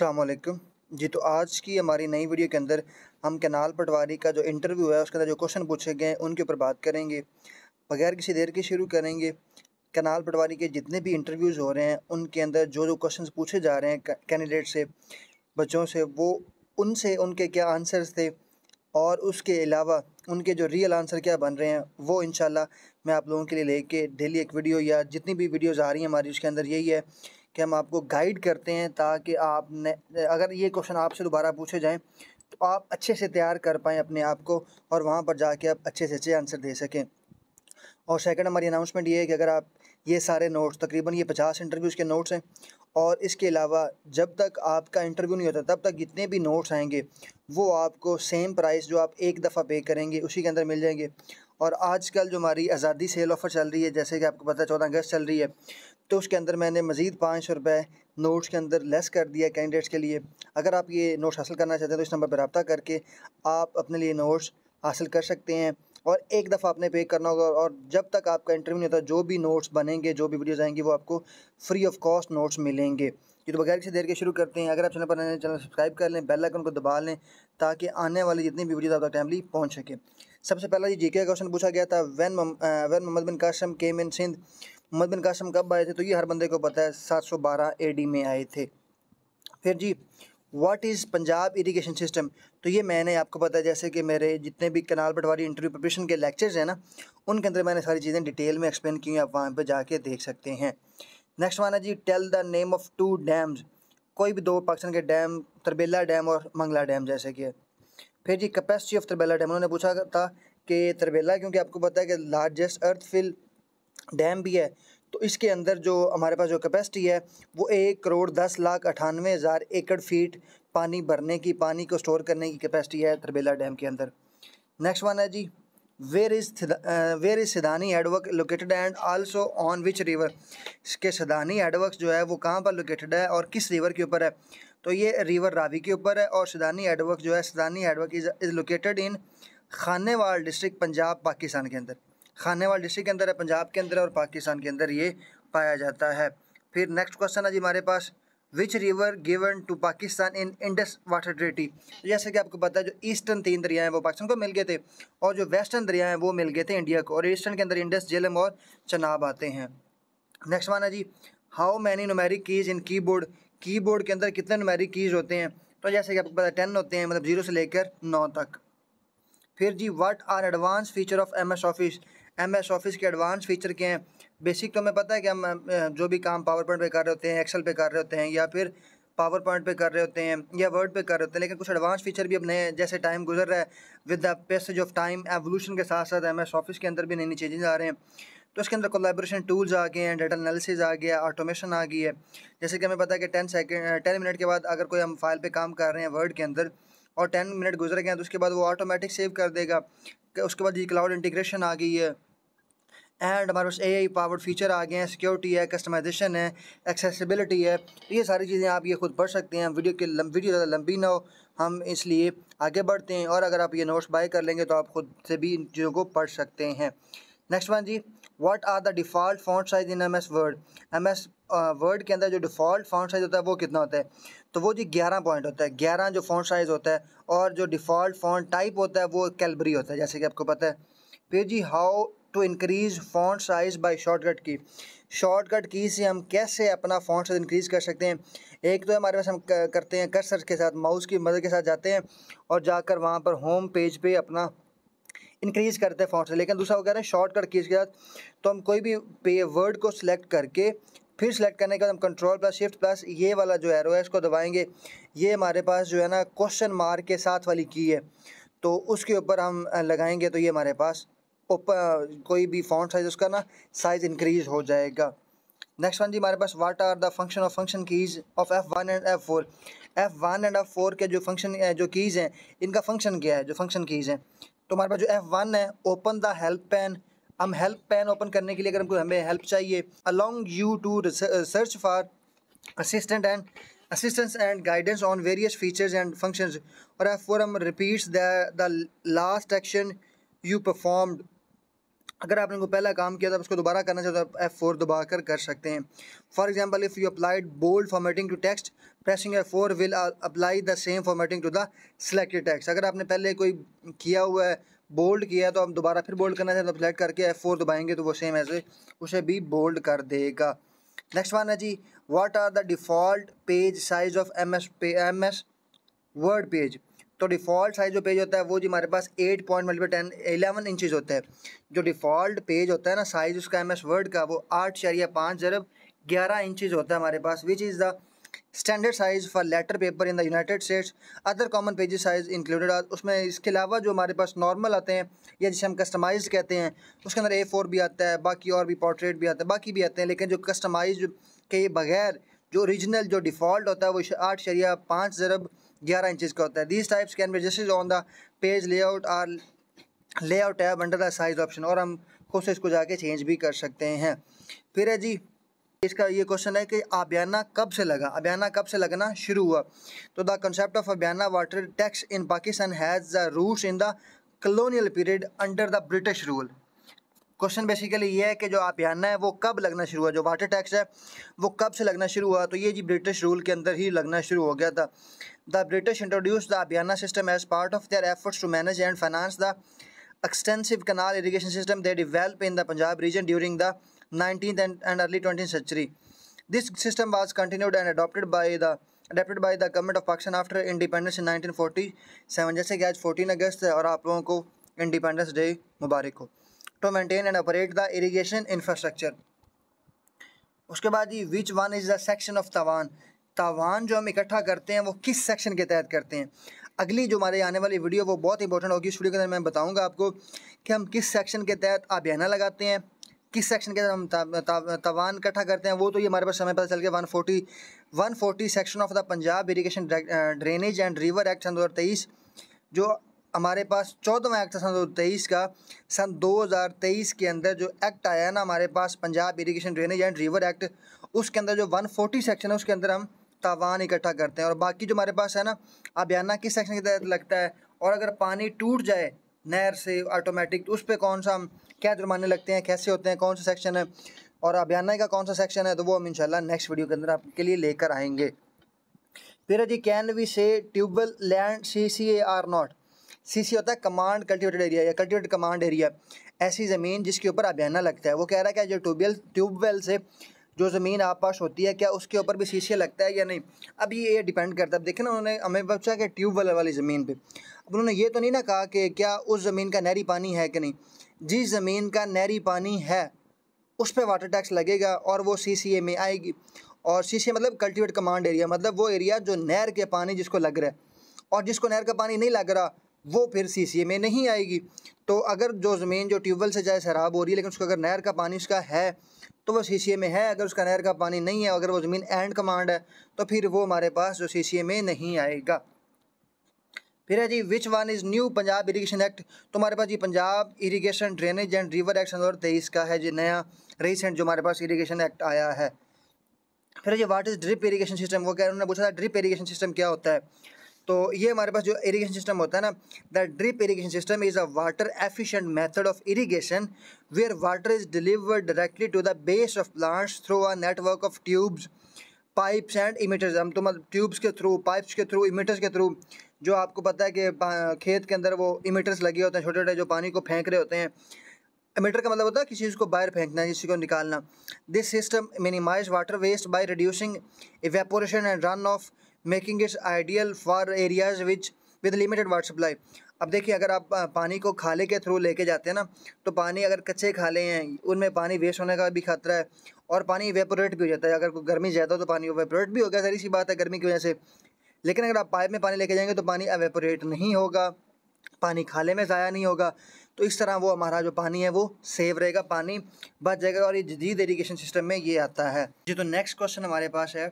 असलकम जी तो आज की हमारी नई वीडियो के अंदर हम केनाल पटवारी का जो इंटरव्यू है उसके अंदर जो क्वेश्चन पूछे गए हैं उनके ऊपर बात करेंगे बगैर किसी देर के शुरू करेंगे कैनाल पटवारी के जितने भी इंटरव्यूज़ हो रहे हैं उनके अंदर जो जो क्वेश्चन पूछे जा रहे हैं कैंडिडेट से बच्चों से वो उनसे उनके क्या आंसर्स थे और उसके अलावा उनके जो रियल आंसर क्या बन रहे हैं वो इन मैं आप लोगों के लिए लेके डेली एक वीडियो या जितनी भी वीडियोज़ आ रही हैं हमारी उसके अंदर यही है कि हम आपको गाइड करते हैं ताकि आप अगर ये क्वेश्चन आपसे दोबारा पूछे जाएँ तो आप अच्छे से तैयार कर पाएँ अपने आप को और वहाँ पर जाके आप अच्छे से अच्छे आंसर दे सकें और सेकंड हमारी अनाउंसमेंट ये है कि अगर आप ये सारे नोट्स तकरीबन ये पचास इंटरव्यूज़ के नोट्स हैं और इसके अलावा जब तक आपका इंटरव्यू नहीं होता तब तक जितने भी नोट्स आएंगे वो आपको सेम प्राइस जो आप एक दफ़ा पे करेंगे उसी के अंदर मिल जाएंगे और आजकल जो हमारी आज़ादी सेल ऑफ़र चल रही है जैसे कि आपको पता है चौदह अगस्त चल रही है तो उसके अंदर मैंने मज़ीद पाँच सौ रुपये नोट्स के अंदर लेस कर दिया कैंडिडेट्स के लिए अगर आप ये नोट्स हासिल करना चाहते हैं तो इस नंबर पर रबता करके आप अपने लिए नोट्स हासिल कर सकते हैं और एक दफ़ा आपने पे करना होगा और जब तक आपका इंटरव्यू नहीं होता जो भी नोट्स बनेंगे जो भी वीडियोज़ आएंगी वो आपको फ्री ऑफ कॉस्ट नोट्स मिलेंगे तो बगैर किसी देर के शुरू करते हैं अगर आप चैनल पर नए चैनल सब्सक्राइब कर लें बेल आइकन को दबा लें ताकि आने वाली जितनी भी वीडियो आप टाइमली पहुँच सके सबसे पहला ये जीके का क्वेश्चन पूछा गया था when when Muhammad bin Qasim came in Sindh Muhammad bin Qasim कब आए थे तो ये हर बंदे को पता है सात सौ बारह ए डी में आए थे फिर जी what is Punjab irrigation system तो ये मैंने आपको पता है जैसे कि मेरे जितने भी कनाल पटवारी इंटरव्यू प्रपेशन के लेक्चर्स हैं ना उनके अंदर मैंने सारी चीज़ें डिटेल में एक्सप्लेन की हैं आप वहाँ पर जाके देख सकते हैं नेक्स्ट है जी tell the name of two dams कोई भी दो पाकिस्तान के डैम तरबेला डैम और मंगला डैम जैसे कि फिर जी कैपेसिटी ऑफ तरबेला डैम उन्होंने पूछा था कि तरबेला क्योंकि आपको पता है कि लार्जेस्ट अर्थ फिल डैम भी है तो इसके अंदर जो हमारे पास जो कैपेसिटी है वो एक करोड़ दस लाख अठानवे हज़ार एकड़ फीट पानी भरने की पानी को स्टोर करने की कैपेसिटी है तरबेला डैम के अंदर नेक्स्ट वन है जी where is where is Sidhnai headwork located and also on which river इसके सिदानी एडवर्क जो है वो कहाँ पर लोकेटेड है और किस रिवर के ऊपर है तो ये रिवर रावी के ऊपर है और सिदानी एडवर्क जो है Sidhnai headwork is located in Khanewal district Punjab Pakistan के अंदर खानेवाल डिस्ट्रिक्ट के अंदर है पंजाब के अंदर और पाकिस्तान के अंदर ये पाया जाता है फिर नेक्स्ट क्वेश्चन है जी हमारे पास which river given to Pakistan in Indus water treaty जैसे कि आपको पता है जो ईस्टर्न तीन दरिया हैं वो पाकिस्तान को मिल गए थे और जो वेस्टर्न दरिया हैं वो मिल गए थे इंडिया को और ईस्टर्न के अंदर इंडस जेलम और चनाब आते हैं नेक्स्ट वन है जी how many numeric keys in keyboard keyboard के अंदर कितने नुमेरिक कीज़ होते हैं तो जैसे कि आपको पता है टेन होते हैं मतलब जीरो से लेकर नौ तक फिर जी what are advance feature of M S Office M S Office के एडवांस फीचर के हैं बेसिक तो हमें पता है कि हम जो भी काम पावर पॉइंट पर कर रहे होते हैं एक्सेल पे कर रहे होते हैं या फिर पावर पॉइंट पर कर रहे होते हैं या वर्ड पे कर रहे होते हैं लेकिन कुछ एडवांस फीचर भी अब नए जैसे टाइम गुजर रहा है with the passage of time evolution के साथ साथ एम एस ऑफिस के अंदर भी नई नई चीज़ें आ रहे हैं तो इसके अंदर कोलाब्रेशन टूल्स आ गए हैं डेटा एनालिसिस आ गया ऑटोमेशन आ गई है जैसे कि हमें पता है कि टेन सेकेंड टेन मिनट के बाद अगर कोई हम फाइल पे काम कर रहे हैं वर्ड के अंदर और टेन मिनट गुजर गए तो उसके बाद वो ऑटोमेटिक सेव कर देगा उसके बाद ये क्लाउड इंटीग्रेशन आ गई है एंड हमारे पास ए आई पावर्ड फीचर आ गए हैं सिक्योरिटी है कस्टमाइजेशन है एक्सेसिबिलिटी है ये सारी चीज़ें आप ये खुद पढ़ सकते हैं वीडियो की वीडियो ज़्यादा लंबी ना हो हम इसलिए आगे बढ़ते हैं और अगर आप ये नोट्स बाय कर लेंगे तो आप खुद से भी इन चीज़ों को पढ़ सकते हैं नेक्स्ट वन जी what are the default font size in M S Word M S word के अंदर जो डिफ़ॉल्ट फॉन्ट साइज़ होता है वो कितना होता है तो वो जी ग्यारह पॉइंट होता है ग्यारह जो फॉन्ट साइज़ होता है और जो डिफ़ॉल्ट फॉन्ट टाइप होता है वो कैलबरी होता है जैसे कि आपको पता है फिर जी how to increase font size by shortcut key shortcut key से हम कैसे अपना फॉन्ट साइज़ इंक्रीज़ कर सकते हैं एक तो हमारे पास हम करते हैं कर्सर के साथ माउस की मदद के साथ जाते हैं और जाकर वहाँ पर होम पेज पे अपना इंक्रीज़ करते हैं फॉन्ट से लेकिन दूसरा वो कह रहे हैं शॉर्टकट कीज के साथ तो हम कोई भी पे वर्ड को सिलेक्ट करके फिर सेलेक्ट करने के बाद हम कंट्रोल प्लस शिफ्ट प्लस ये वाला जो एरो है इसको दबाएंगे ये हमारे पास जो है ना क्वेश्चन मार्क के साथ वाली की है तो उसके ऊपर हम लगाएंगे तो ये हमारे पास ऊपर कोई भी फॉन्ट साइज़ उसका ना साइज़ इंक्रीज़ हो जाएगा नेक्स्ट वन जी हमारे पास what are the function of function keys of F one and F four F one and F four के जो फंक्शन जो कीज़ हैं इनका फंक्शन क्या है जो फंक्शन कीज़ हैं तो हमारे पास जो एफ वन है ओपन द हेल्प पैन हम हेल्प पैन ओपन करने के लिए अगर हमको हमें हेल्प चाहिए along you to search for assistant and assistance and guidance on various features and function और एफ फोर हम repeats the last action you performed अगर आपने को पहला काम किया था तो उसको दोबारा करना चाहते हो तो आप एफ़ फोर दबा कर कर सकते हैं for example if you applied bold formatting to text pressing F four will apply the same formatting to the selected text अगर आपने पहले कोई किया हुआ है बोल्ड किया है तो आप दोबारा फिर बोल्ड करना चाहते हो तो सेलेक्ट करके एफ फोर दबाएंगे तो वो सेम ऐसे उसे भी बोल्ड कर देगा नेक्स्ट वन है जी what are the default page size of M S पे एम एस वर्ड पेज तो डिफ़ॉल्ट साइज़ जो पेज होता है वो जी हमारे पास eight point multiple ten eleven inches होता है जो डिफ़ॉल्ट पेज होता है ना साइज़ उसका एम एस वर्ड का वो आठ शरिया पाँच जरब ग्यारह इंचज़ होता है हमारे पास which is the standard size for letter paper in the United States other common page size included उसमें इसके अलावा जो हमारे पास नॉर्मल आते हैं या जिसे हम कस्टमाइज कहते हैं उसके अंदर ए फोर भी आता है बाकी और भी पोर्ट्रेट भी आता है बाकी भी आते हैं लेकिन जो कस्टमाइज के बगैर जो ओरिजिनल जो डिफ़ॉल्ट होता है वो आठ शरिया पाँच ज़रब ग्यारह इंचज़ का होता है these types can be justice on the page layout or layout tab under the size option और हम खुद से इसको जाके चेंज भी कर सकते हैं फिर है जी इसका ये क्वेश्चन है कि अबियाना कब से लगा अबियाना कब से लगना शुरू हुआ तो the concept of abiana water tax in Pakistan has the roots in the colonial period under the British rule question basically ये है कि जो अभियाना है वो कब लगना शुरू हुआ जो वाटर टैक्स है वो कब से लगना शुरू हुआ तो ये जी ब्रिटिश रूल के अंदर ही लगना शुरू हो गया था the British introduced the Abiyana system as part of their efforts to manage and finance the extensive canal irrigation system they developed in the Punjab region during the 19th and, and early 20th century. This system was continued and adopted by the adapted by the government of Pakistan after independence in 1947 जैसे कि आज 14 अगस्त है और आप लोगों को independence day मुबारक हो to maintain and operate the irrigation infrastructure उसके बाद जी which one is the section of tawan tawan जो हम इकट्ठा करते हैं वो किस सेक्शन के तहत करते हैं अगली जो हमारे आने वाली वीडियो वो बहुत इंपॉर्टेंट होगी इस वीडियो के अंदर मैं बताऊंगा आपको कि हम किस सेक्शन के तहत आबियाना लगाते हैं किस सेक्शन के तहत हम तवान तावान इकट्ठा करते हैं वो तो ये हमारे पास समय पता चल गया one forty one forty section of the Punjab irrigation drainage and river act सन दो हज़ार तेईस जो हमारे पास चौदहवा एक्ट था सन दो तेईस का सन तेईस के अंदर जो एक्ट आया है ना हमारे पास Punjab irrigation drainage and river act उसके अंदर जो 140 सेक्शन है उसके अंदर हम तावान इकट्ठा करते हैं और बाकी जो हमारे पास है ना अबियाना किस सेक्शन के तहत लगता है और अगर पानी टूट जाए नहर से ऑटोमेटिक तो उस पर कौन सा हम क्या जुर्माने लगते हैं कैसे होते हैं कौन सा सेक्शन है और अभियाना का कौन सा सेक्शन है तो वो हम इंशाल्लाह नेक्स्ट वीडियो के अंदर आपके लिए लेकर आएंगे फिर जी कैन वी से tubewell land C C A R not C C होता है कमांड कल्टिवेटेड एरिया या कल्टिवेटेड कमांड एरिया ऐसी ज़मीन जिसके ऊपर अभियाना लगता है वो कह रहा है कि जो ट्यूबवेल ट्यूबवेल से जो ज़मीन आप पास होती है क्या उसके ऊपर भी शीशे लगता है या नहीं अब ये ये डिपेंड करता है अब ना उन्होंने हमें पूछा कि ट्यूब वेल वाली ज़मीन पे अब उन्होंने ये तो नहीं ना कहा कि क्या उस ज़मीन का नहरी पानी है कि नहीं जिस ज़मीन का नहरी पानी है उस पर वाटर टैक्स लगेगा और वो सी सी ए में आएगी और सी सी मतलब कल्टिवेट कमांड एरिया मतलब वो एरिया जो नहर के पानी जिसको लग रहा है और जिसको नहर का पानी नहीं लग रहा वो फिर सी में नहीं आएगी तो अगर जो ज़मीन जो ट्यूबवेल से जाए शराब हो रही है लेकिन उसका अगर नहर का पानी उसका है तो वो सी में है अगर उसका नहर का पानी नहीं है अगर वो ज़मीन एंड कमांड है तो फिर वो हमारे पास जो सी में नहीं आएगा फिर है जी which one is new Punjab irrigation act तो हमारे पास जी Punjab irrigation drainage and river act दो तेईस का है जी नया रिसेंट जो हमारे पास इरीगेशन एक्ट आया है फिर जी what is drip irrigation system वो कह रहे हैं उन्होंने पूछा था ड्रिप इरीगेशन सिस्टम क्या होता है तो ये हमारे पास जो इरीगेशन सिस्टम होता है ना the drip irrigation system is a water efficient method of irrigation where water is delivered directly to the base of plants through a network of tubes pipes and emitters हम तो मतलब tubes के through pipes के through emitters के through जो आपको पता है कि खेत के अंदर वो इमीटर्स लगे होते हैं छोटे छोटे जो पानी को फेंक रहे होते हैं इमीटर का मतलब होता है किसी चीज़ को बाहर फेंकना किसी को निकालना this system minimize water waste by reducing evaporation and run off making its ideal for areas which with limited water supply अब देखिए अगर आप पानी को खाले के थ्रू लेके जाते हैं ना तो पानी अगर कच्चे खाले हैं उनमें पानी वेस्ट होने का भी खतरा है और पानी वेपोरेट भी हो जाता है अगर गर्मी ज़्यादा हो तो पानी वेपोरेट भी हो गया सारी सी बात है गर्मी की वजह से लेकिन अगर आप पाइप में पानी लेके जाएंगे तो पानी एवेपोरेट नहीं होगा पानी खाले में ज़ाया नहीं होगा तो इस तरह वो हमारा जो पानी है वो सेव रहेगा पानी बच जाएगा और ये जदीद इरीगेशन सिस्टम में ये आता है जी तो नेक्स्ट क्वेश्चन हमारे पास है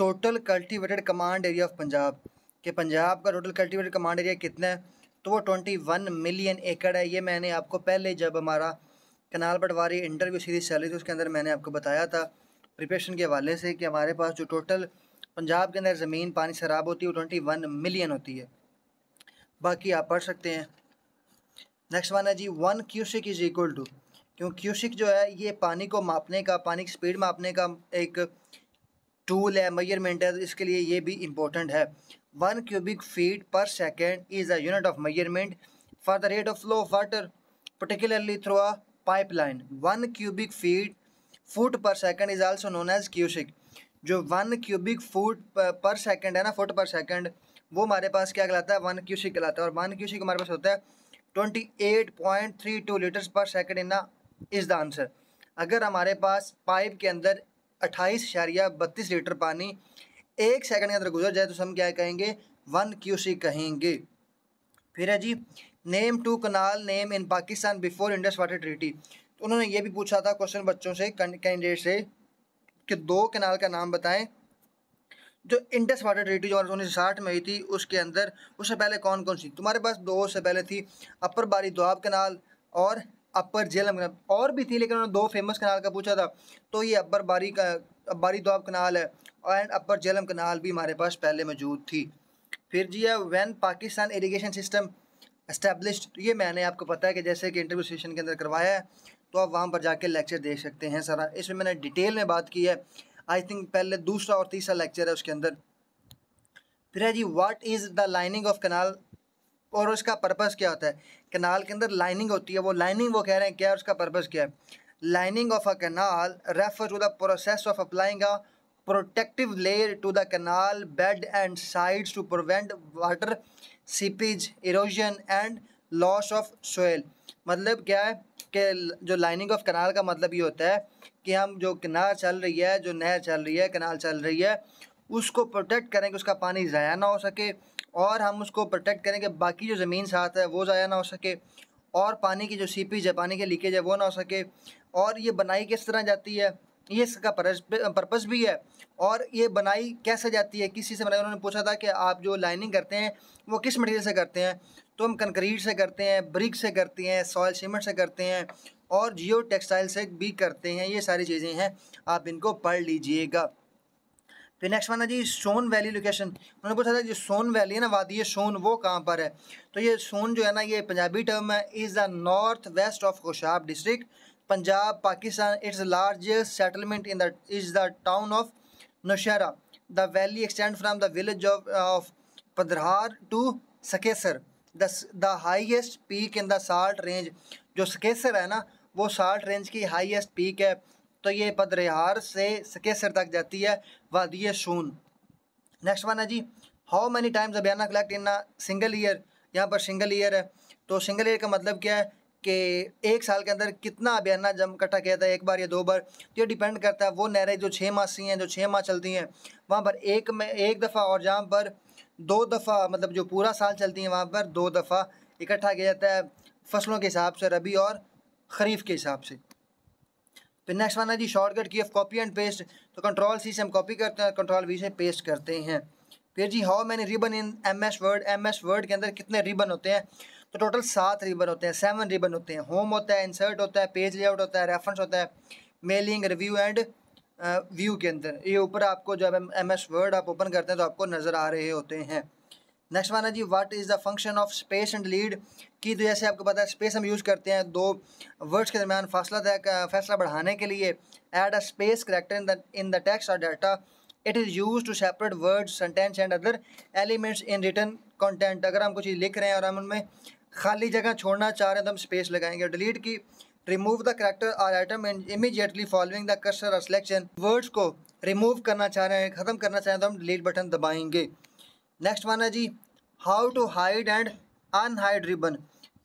total cultivated command area of Punjab कि पंजाब का टोटल कल्टीवेटेड कमांड एरिया कितना है तो वो ट्वेंटी वन मिलियन एकड़ है ये मैंने आपको पहले जब हमारा कनाल पटवारी इंटरव्यू सीरीज चल रही थी उसके अंदर मैंने आपको बताया था प्रिपरेशन के हवाले से कि हमारे पास जो टोटल पंजाब के अंदर ज़मीन पानी शराब होती है वो ट्वेंटी वन मिलियन होती है बाकी आप पढ़ सकते हैं नेक्स्ट वन है जी one cusec is equal to क्यों क्यूसिक जो है ये पानी को मापने का पानी की स्पीड मापने का एक टूल है मयरमेंट है तो इसके लिए ये भी इम्पोर्टेंट है one cubic feet per second is a unit of measurement for the rate of flow of water particularly through a pipeline one cubic feet foot per second is also known as cusec जो one cubic foot per second है ना foot per second वो हमारे पास क्या कहलाता है one cusec कहलाता है और वन क्यूसिक हमारे पास होता है twenty eight point three two litres per second इना इज़ द आंसर अगर हमारे पास पाइप के अंदर अट्ठाईस इशारिया बत्तीस लीटर पानी एक सेकंड के अंदर गुजर जाए तो हम क्या कहेंगे वन क्यूसी कहेंगे फिर है जी name two canal name in Pakistan before Indus water treaty तो उन्होंने ये भी पूछा था क्वेश्चन बच्चों से कैंडिडेट से कि दो कनाल का नाम बताएं जो इंडस वाटर ट्रीटी जो उन्नीस साठ में हुई थी उसके अंदर उससे पहले कौन कौन सी तुम्हारे पास दो से पहले थी अपर बारी दुआब कनाल और अपर झेलम मतलब और भी थी लेकिन उन्होंने दो फेमस कनाल का पूछा था तो ये अपर बारी का बारी दुआब कनाल है एंड अपर झेलम कनाल भी हमारे पास पहले मौजूद थी फिर जी है when Pakistan irrigation system establish तो ये मैंने आपको पता है कि जैसे कि इंटरव्यू सेशन के अंदर करवाया है तो आप वहाँ पर जाके लेक्चर देख सकते हैं सारा इसमें मैंने डिटेल में बात की है आई थिंक पहले दूसरा और तीसरा लेक्चर है उसके अंदर फिर है जी what is the lining of canal और उसका पर्पज़ क्या होता है कनाल के अंदर लाइनिंग होती है वो लाइनिंग वो कह रहे हैं क्या है उसका पर्पज़ क्या है lining of a canal refer to the process of applying a protective layer to the canal bed and sides to prevent water seepage erosion and loss of soil मतलब क्या है कि जो लाइनिंग ऑफ कनाल का मतलब ये होता है कि हम जो किनार चल रही है जो नहर चल रही है कनाल चल रही है उसको प्रोटेक्ट करें कि उसका पानी ज़ाया ना हो सके और हम उसको प्रोटेक्ट करें कि बाकी जो ज़मीन साथ है वो ज़ाया ना हो सके और पानी की जो सीपेज है पानी की लीकेज है वो ना हो सके और ये बनाई किस तरह जाती है ये इसका पर्पस भी है और ये बनाई कैसे जाती है किसी से मैंने उन्होंने पूछा था कि आप जो लाइनिंग करते हैं वो किस मटेरियल से करते हैं तो हम कंक्रीट से करते हैं ब्रिक से करते हैं सॉयल सीमेंट से करते हैं और जियो टेक्सटाइल से भी करते हैं ये सारी चीज़ें हैं आप इनको पढ़ लीजिएगा फिर नेक्स्ट वन है जी सोन वैली लोकेशन उन्होंने पूछा था जो सोन वैली है ना वादी सोन वो कहाँ पर है तो ये सोन जो है ना ये पंजाबी टर्म है is the north west of Khushab district Punjab Pakistan its largest settlement in the is the town of Naushahra the valley extend from the village of of Padhrar to Sakesar the the highest peak in the salt range जो सकेसर है ना वो salt range की highest peak है तो ये बदरिहार से सकेसर तक जाती है वादी शून नेक्स्ट वन है जी how many times abiana collect in single year यहाँ पर सिंगल ईयर है तो सिंगल ईयर का मतलब क्या है कि एक साल के अंदर कितना अभियाना जम इकट्ठा किया था एक बार या दो बार तो ये डिपेंड करता है वो नहरें जो छः मासी हैं जो छः माह चलती हैं वहाँ पर एक में एक दफ़ा और जहाँ पर दो दफ़ा मतलब जो पूरा साल चलती हैं वहाँ पर दो दफ़ा इकट्ठा किया जाता है फसलों के हिसाब से रबी और खरीफ के हिसाब से फिर नेक्स्ट वन है जी shortcut key of copy and paste तो कंट्रोल सी से हम कॉपी करते हैं कंट्रोल वी से पेस्ट करते हैं फिर जी how many ribbon in M S Word M S word के अंदर कितने रिबन होते हैं तो टोटल सात रिबन होते हैं सेवन रिबन होते हैं होम होता है इंसर्ट होता है पेज लेआउट होता है रेफरेंस होता है मेलिंग रिव्यू एंड व्यू के अंदर ये ऊपर आपको जब एम एस वर्ड आप ओपन करते हैं तो आपको नज़र आ रहे होते हैं नेक्स्ट माना जी what is the function of space and lead key तो जैसे आपको पता है स्पेस हम यूज़ करते हैं दो वर्ड्स के दरमियान फासला तय फैसला बढ़ाने के लिए add a space character in the in the text और data it is use to separate words sentence and other elements in return content अगर हम कुछ लिख रहे हैं और हम उनमें खाली जगह छोड़ना चाह रहे हैं तो हम स्पेस लगाएंगे delete key remove the character और item and immediately following the cursor और सिलेक्शन वर्ड्स को रिमूव करना चाह रहे हैं ख़त्म करना चाह रहे हैं तो हम डिलीट बटन दबाएंगे नेक्स्ट वन है जी how to hide and unhide ribbon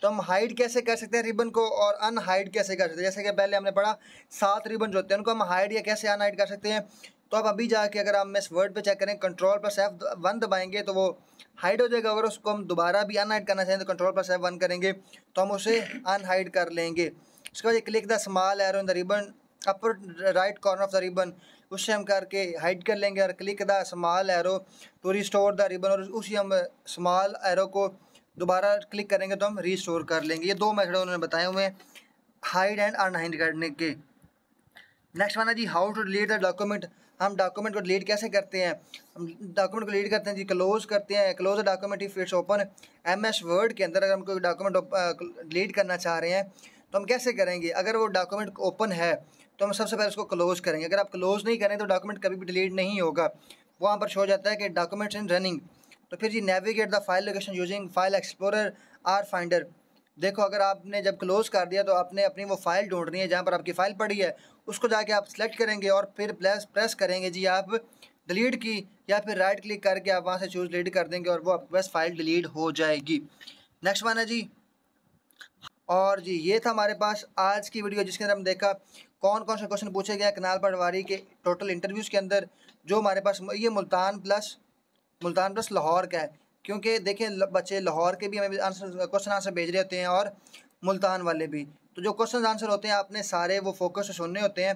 तो हम हाइड कैसे कर सकते हैं रिबन को और अनहाइड कैसे कर सकते हैं जैसे कि पहले हमने पढ़ा सात रिबन जो होते हैं उनको हम हाइड या कैसे अनहाइड कर सकते हैं तो अब अभी जाके अगर हम इस वर्ड पे चेक करें कंट्रोल प्लस एफ वन दबाएंगे तो वो हाइड हो जाएगा अगर उसको हम दोबारा भी अनहाइड करना चाहें तो कंट्रोल प्लस एफ वन करेंगे तो हम उसे अनहाइड कर लेंगे उसके बाद click the small arrow in the ribbon upper right corner of the ribbon उससे हम करके हाइड कर लेंगे और click the small arrow to restore the ribbon और उसी हम स्मॉल एरो को दोबारा क्लिक करेंगे तो हम रिस्टोर कर लेंगे ये दो मेथड उन्होंने बताए हुए हैं हाइड एंड अनहाइड करने के नेक्स्ट वाला जी how to delete the document हम डॉक्यूमेंट को डिलीट कैसे करते हैं हम डॉक्यूमेंट को डिलीट करते हैं जी क्लोज करते हैं close document if it's open MS S word के अंदर अगर हम कोई डॉक्यूमेंट डिलीट करना चाह रहे हैं तो हम कैसे करेंगे अगर वो डॉक्यूमेंट ओपन है तो हम सबसे पहले उसको क्लोज़ करेंगे अगर आप क्लोज़ नहीं करें तो डॉक्यूमेंट कभी भी डिलीट नहीं होगा वहाँ पर शो जाता है कि डॉक्यूमेंट्स इन रनिंग तो फिर जी navigate the file location using file explorer or finder देखो अगर आपने जब क्लोज़ कर दिया तो आपने अपनी वो फ़ाइल ढूंढनी है जहाँ पर आपकी फ़ाइल पड़ी है उसको जाके आप सेलेक्ट करेंगे और फिर प्लस प्रेस करेंगे जी आप डिलीट की या फिर राइट क्लिक करके आप वहाँ से चूज़ डिलीट कर देंगे और वो आपके पास फाइल डिलीट हो जाएगी नेक्स्ट वन है जी और जी ये था हमारे पास आज की वीडियो जिसके अंदर हम देखा कौन कौन से क्वेश्चन पूछे गए कनाल पटवारी के टोटल इंटरव्यूज़ के अंदर जो हमारे पास ये मुल्तान प्लस मुल्तान प्लस लाहौर का है क्योंकि देखें बच्चे लाहौर के भी हमें आंसर क्वेश्चन आंसर भेज रहे होते हैं और मुल्तान वाले भी तो जो क्वेश्चन आंसर होते हैं आपने सारे वो फोकस से सुनने होते हैं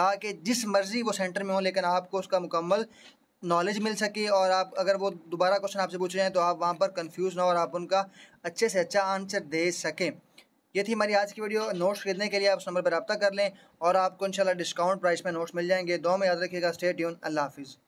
ताकि जिस मर्ज़ी वो सेंटर में हो लेकिन आपको उसका मुकम्मल नॉलेज मिल सके और आप अगर वो दोबारा क्वेश्चन आपसे पूछ रहे हैं तो आप वहाँ पर कंफ्यूज ना हो और आप उनका अच्छे से अच्छा आंसर दे सकें ये थी हमारी आज की वीडियो नोट्स खरीदने के लिए आप उस नंबर पर रब्ता कर लें और आपको इंशाल्लाह डिस्काउंट प्राइस में नोट्स मिल जाएंगे दो में याद रखिएगा स्टेट यून अल्लाह हाफिज़